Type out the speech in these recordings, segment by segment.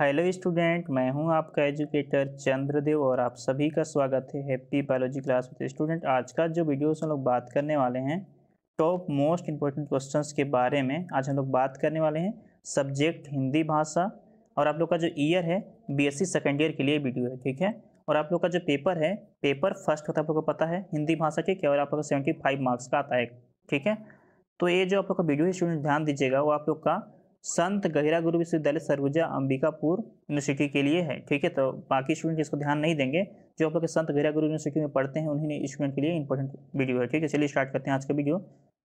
hello student मैं हूं आपका एजुकेटर चंद्रदेव और आप सभी का स्वागत है happy biology class with student आज का जो वीडियो हम लोग बात करने वाले हैं टॉप मोस्ट इम्पोर्टेंट क्वेश्चंस के बारे में आज हम लोग बात करने वाले हैं सब्जेक्ट हिंदी भाषा और आप लोग का जो ईयर है बी सेकेंड ईयर के लिए वीडियो है ठीक है और आप लोग का जो पेपर है पेपर फर्स्ट होता है आप लोग को पता है हिंदी भाषा के क्या और आप लोग का सेवेंटी मार्क्स का आता है ठीक है तो ये जो आप लोग का वीडियो है स्टूडेंट ध्यान दीजिएगा वो आप लोग का संत गहिरा गुरु विश्वविद्यालय सरगुजा अंबिकापुर यूनिवर्सिटी के लिए है ठीक है तो बाकी स्टूडेंट इसको ध्यान नहीं देंगे जो आप लोग संत गहिरा गुरु यूनिवर्सिटी में पढ़ते हैं उन्हीं स्टूडेंट के लिए इंपॉर्टेंट वीडियो है ठीक है चलिए स्टार्ट करते हैं आज का वीडियो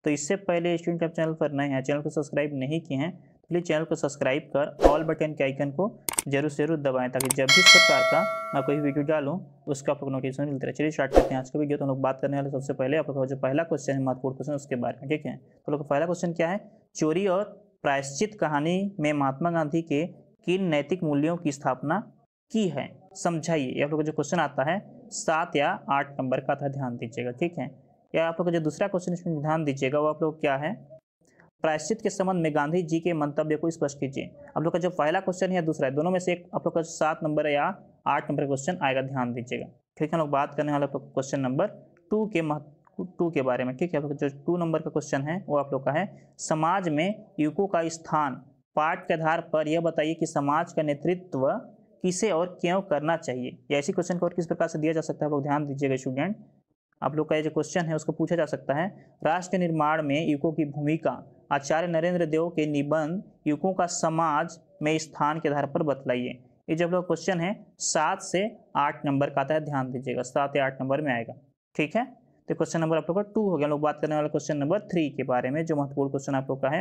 तो इससे पहले स्टूडेंट आप चैनल पर नए हैं चैनल को सब्सक्राइब नहीं किए हैं प्लीज़ तो चैनल को सब्सक्राइब कर ऑल बटन के आइकन को जरूर जरूर दबाएं ताकि जब भी सरकार का मैं कोई वीडियो डालूँ उसका आप लोग नोटिफिकेशन मिलता रहे चलिए स्टार्ट करते हैं आज का वीडियो तो हम लोग बात करने वाले सबसे पहले आप लोग का जो पहला क्वेश्चन है महत्वपूर्ण क्वेश्चन उसके बारे में ठीक है तो लोग पहला क्वेश्चन क्या है चोरी और प्रायश्चित कहानी में महात्मा गांधी के किन नैतिक मूल्यों की स्थापना की है समझाइए आप लोग का जो क्वेश्चन आता है सात या आठ नंबर का था ध्यान दीजिएगा ठीक है या आप लोग का जो दूसरा क्वेश्चन इसमें ध्यान दीजिएगा वो आप लोग क्या है प्रायश्चित के संबंध में गांधी जी के मंतव्य को स्पष्ट कीजिए आप लोग का जो पहला क्वेश्चन है दूसरा है दोनों में से एक आप लोग का सात नंबर या आठ नंबर क्वेश्चन आएगा ध्यान दीजिएगा ठीक है हम लोग बात करने वाले क्वेश्चन नंबर टू के महत्व टू के बारे में ठीक है तो जो टू नंबर का क्वेश्चन है वो आप लोग का है समाज में युवकों का स्थान पाठ के आधार पर यह बताइए कि समाज का नेतृत्व किसे और क्यों करना चाहिए या ऐसी क्वेश्चन को और किस प्रकार से दिया जा सकता है आप लोग ध्यान दीजिएगा स्टूडेंट आप लोग का ये जो क्वेश्चन है उसको पूछा जा सकता है राष्ट्र निर्माण में युवकों की भूमिका आचार्य नरेंद्र देव के निबंध युवकों का समाज में स्थान के आधार पर बतलाइए ये जब लोग क्वेश्चन है सात से आठ नंबर का आता है ध्यान दीजिएगा सात या आठ नंबर में आएगा ठीक है तो क्वेश्चन नंबर आप लोग का टू हो गया हम लोग बात करने वाले क्वेश्चन नंबर थ्री के बारे में जो महत्वपूर्ण क्वेश्चन आप लोग का है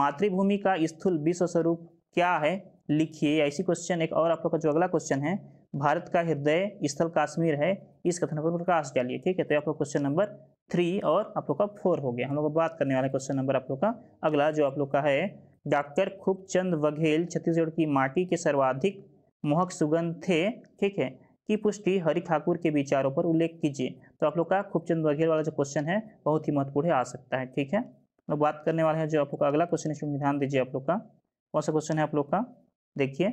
मातृभूमि का स्थूल विश्व स्वरूप क्या है लिखिए ऐसी क्वेश्चन एक और आप लोग का जो अगला क्वेश्चन है भारत का हृदय स्थल काश्मीर है इस कथन पर प्रकाश डालिए ठीक है तो आप लोग क्वेश्चन नंबर थ्री और आप लोग का फोर हो गया हम लोग बात करने वाले क्वेश्चन नंबर आप लोग का अगला जो आप लोग का है डॉक्टर खूबचंद बघेल छत्तीसगढ़ की माटी के सर्वाधिक मोहक सुगंध थे ठीक है की पुष्टि हरि ठाकुर के विचारों पर उल्लेख कीजिए तो आप लोग का खूबचंद बघेल वाला जो क्वेश्चन है बहुत ही महत्वपूर्ण आ सकता है ठीक है अब बात करने वाले हैं जो आप लोग का अगला क्वेश्चन इसमें ध्यान दीजिए आप लोग का कौन सा क्वेश्चन है आप लोग का देखिए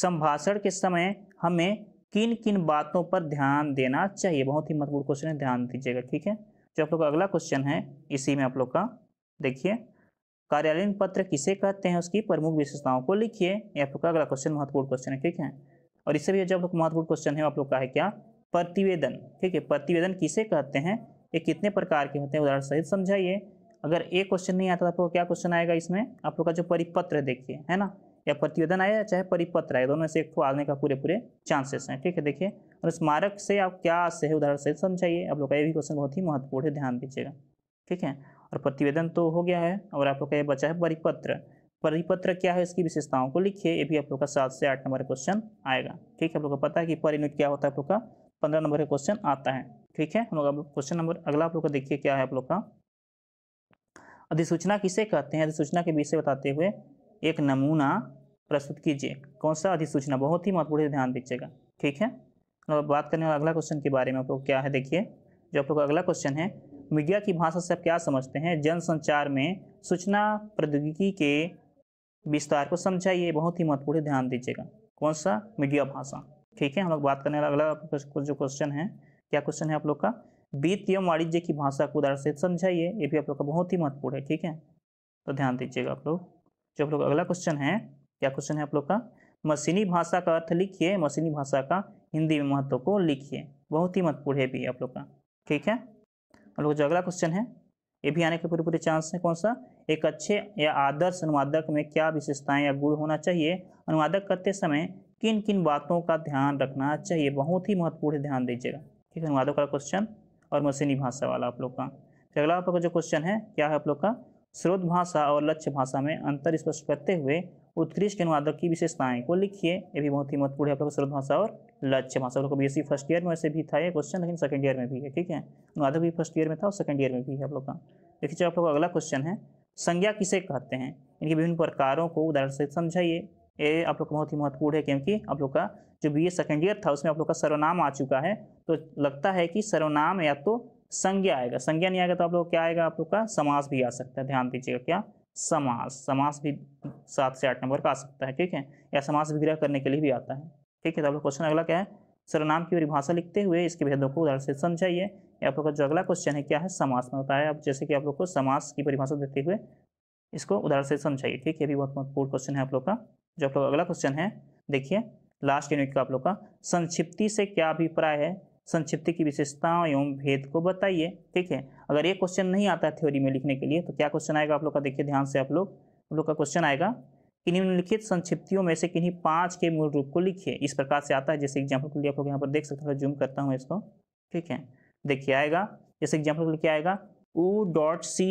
संभाषण के समय हमें किन किन बातों पर ध्यान देना चाहिए बहुत ही महत्वपूर्ण क्वेश्चन है ध्यान दीजिएगा ठीक है जो आप लोग का अगला क्वेश्चन है इसी में आप लोग का देखिए कार्यालयीन पत्र किसे कहते हैं उसकी प्रमुख विशेषताओं को लिखिए ये आप लोग का अगला क्वेश्चन महत्वपूर्ण क्वेश्चन है ठीक है और इससे भी जब महत्वपूर्ण क्वेश्चन है आप लोग का है क्या प्रतिवेदन ठीक है प्रतिवेदन किसे कहते हैं ये कितने प्रकार के होते हैं उदाहरण सहित समझाइए अगर एक क्वेश्चन नहीं आता तो आपको क्या क्वेश्चन आएगा इसमें आप लोग का जो परिपत्र देखिए है ना या प्रतिवेदन आया चाहे परिपत्र आया दोनों से एक आने का पूरे पूरे चांसेस हैं ठीक है देखिए और स्मारक से आप क्या आशय है उदाहरण सहित समझाइए आप लोग का ये भी क्वेश्चन बहुत ही महत्वपूर्ण है ध्यान दीजिएगा ठीक है और प्रतिवेदन तो हो गया है और आप लोग का ये बचा है परिपत्र परिपत्र क्या है इसकी विशेषताओं को लिखिए ये भी आप लोग का सात से आठ नंबर क्वेश्चन आएगा ठीक है आप लोग को पता है कि पर यूनिट क्या होता है आप लोग का पंद्रह नंबर का क्वेश्चन आता है ठीक है हम लोग क्वेश्चन नंबर अगला आप लोग का देखिए क्या है आप लोग का अधिसूचना किसे कहते हैं अधिसूचना के विषय बताते हुए एक नमूना प्रस्तुत कीजिए कौन सा अधिसूचना बहुत ही महत्वपूर्ण ध्यान दीजिएगा ठीक है बात करने वाला अगला क्वेश्चन के बारे में आप लोग क्या है देखिए जो आप लोग का अगला क्वेश्चन है मीडिया की भाषा से आप क्या समझते हैं जनसंचार में सूचना प्रौद्योगिकी के विस्तार को समझाइए बहुत ही महत्वपूर्ण ध्यान दीजिएगा कौन सा मीडिया भाषा ठीक है हम लोग बात करने वाला अगला जो क्वेश्चन है क्या क्वेश्चन है आप लोग का वित्त एवं वाणिज्य की भाषा को उदाहरण से समझाइए ये भी आप लोग का बहुत ही महत्वपूर्ण है ठीक है तो ध्यान दीजिएगा आप लोग जो आप लोग अगला क्वेश्चन है क्या क्वेश्चन है आप लोग का मशीनी भाषा का अर्थ लिखिए मशीनी भाषा का हिंदी में महत्व को लिखिए बहुत ही महत्वपूर्ण है भी आप लोग का ठीक है हम लोग जो अगला क्वेश्चन है ये भी आने के पूरे पूरे चांस हैं कौन सा एक अच्छे या आदर्श अनुवादक में क्या विशेषताएं या गुण होना चाहिए अनुवादक करते समय किन किन बातों का ध्यान रखना चाहिए बहुत ही महत्वपूर्ण ध्यान दीजिएगा ठीक है अनुवादक वाला क्वेश्चन और मशीनी भाषा वाला आप लोग का अगला आप लोग का जो क्वेश्चन है क्या है आप लोग का स्रोत भाषा और लक्ष्य भाषा में अंतर स्पष्ट करते हुए उत्कृष्ट अनुवादक की विशेषताएं को लिखिए ये भी बहुत ही महत्वपूर्ण है आप लोगों स्रोत भाषा और लक्ष्य भाषा बी एस फर्स्ट ईयर में वैसे भी था ये क्वेश्चन लेकिन सेकंड ईयर में भी है ठीक है अनुवादक भी फर्स्ट ईयर में था और सेकंड ईयर में भी है आप लोग का देखिए चलो आप लोग अगला क्वेश्चन है संज्ञा किसे कहते हैं इनके विभिन्न प्रकारों को उदाहरण से समझाइए ये आप लोग का बहुत ही महत्वपूर्ण है क्योंकि आप लोग का जो बी ए सेकेंड ईयर था उसमें आप लोग का सर्वनाम आ चुका है तो लगता है कि सर्वनाम या तो संज्ञा आएगा संज्ञा नहीं आएगा तो आप लोग क्या आएगा आप लोग का समास भी आ सकता है ध्यान दीजिएगा क्या समास समास भी सात से आठ नंबर का आ सकता है ठीक है या समास विग्रह करने के लिए भी आता है ठीक है तो आप लोग क्वेश्चन अगला क्या है सर्वनाम की परिभाषा लिखते हुए इसके भेदों को उदाहरण से समझाइए आप लोग का जो अगला क्वेश्चन है क्या है समास में होता है अब जैसे कि आप लोग को समास की परिभाषा देते हुए इसको उदाहरण से समझाइए ठीक है ये भी बहुत महत्वपूर्ण क्वेश्चन है आप लोग का जो आप लोग अगला क्वेश्चन है देखिए लास्ट यूनिट का आप लोग का संक्षिप्ति से क्या अभिप्राय है संक्षिप्त की विशेषताओं एवं भेद को बताइए ठीक है अगर ये क्वेश्चन नहीं आता है थ्योरी में लिखने के लिए तो क्या क्वेश्चन आएगा आप लोग का देखिए ध्यान से आप लोग आप लोग का क्वेश्चन आएगा कि निम्नलिखित संक्षिप्तियों में से किन्हीं पांच के मूल रूप को लिखिए इस प्रकार से आता है जैसे एग्जाम्पल के लिए आप लोग यहाँ पर देख सकते हैं जूम करता हूँ इसको ठीक है देखिए आएगा जैसे एग्जाम्पल के लिए क्या आएगा U dot C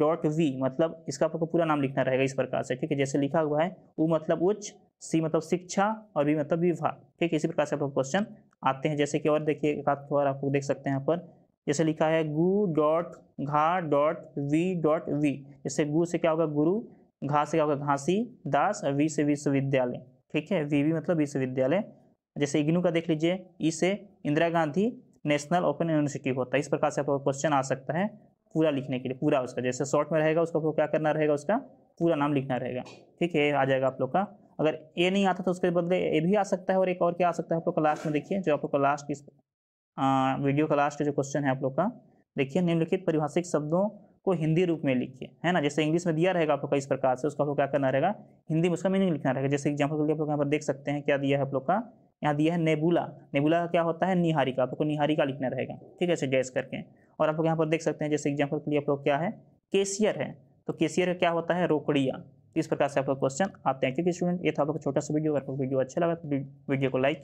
dot V मतलब इसका आप लोग को पूरा नाम लिखना रहेगा इस प्रकार से ठीक है जैसे लिखा हुआ है ऊ मतलब उच्च सी मतलब शिक्षा और V मतलब विभाग ठीक है इसी प्रकार से आप लोग क्वेश्चन आते हैं जैसे कि और देखिए एक आध और आपको देख सकते हैं यहाँ पर जैसे लिखा है गु डॉट घा डॉट वी डॉट वी जैसे गु से क्या होगा गुरु घा से क्या होगा घासी दास वी से विश्वविद्यालय ठीक है वी वी मतलब विश्वविद्यालय जैसे इग्नू का देख लीजिए ई से Indira Gandhi national open university होता है इस प्रकार से आपको क्वेश्चन आ सकता है पूरा लिखने के लिए पूरा उसका जैसे शॉर्ट में रहेगा उसका क्या करना रहेगा उसका पूरा नाम लिखना रहेगा ठीक है आ जाएगा आप लोग का अगर ए नहीं आता तो उसके बदले ए भी आ सकता है और एक और क्या आ सकता है आप लोग का लास्ट में देखिए जो आप लोग का लास्ट इस वीडियो का लास्ट जो क्वेश्चन है आप लोग का देखिए निम्नलिखित परिभाषिक शब्दों को हिंदी रूप में लिखिए है ना जैसे इंग्लिश में दिया रहेगा आप लोग का इस प्रकार से उसका आप क्या करना रहेगा हिंदी में उसका मीनिंग लिखना रहेगा जैसे एग्जाम्पल के लिए आप लोग यहाँ पर देख सकते हैं क्या दिया है आप लोग का यहाँ दिया है नेबुला नेबुला का क्या होता है निहारिका आपको निहारिका लिखना रहेगा ठीक है ऐसे गैस करके और आप लोग यहाँ पर देख सकते हैं जैसे एग्जाम्पल के लिए आप लोग क्या है केसियर है तो केसियर क्या होता है रोकड़िया इस प्रकार से आपका क्वेश्चन आते हैं क्योंकि स्टूडेंट ये था आपका छोटा सा वीडियो अगर वीडियो अच्छा लगा तो वीडियो को लाइक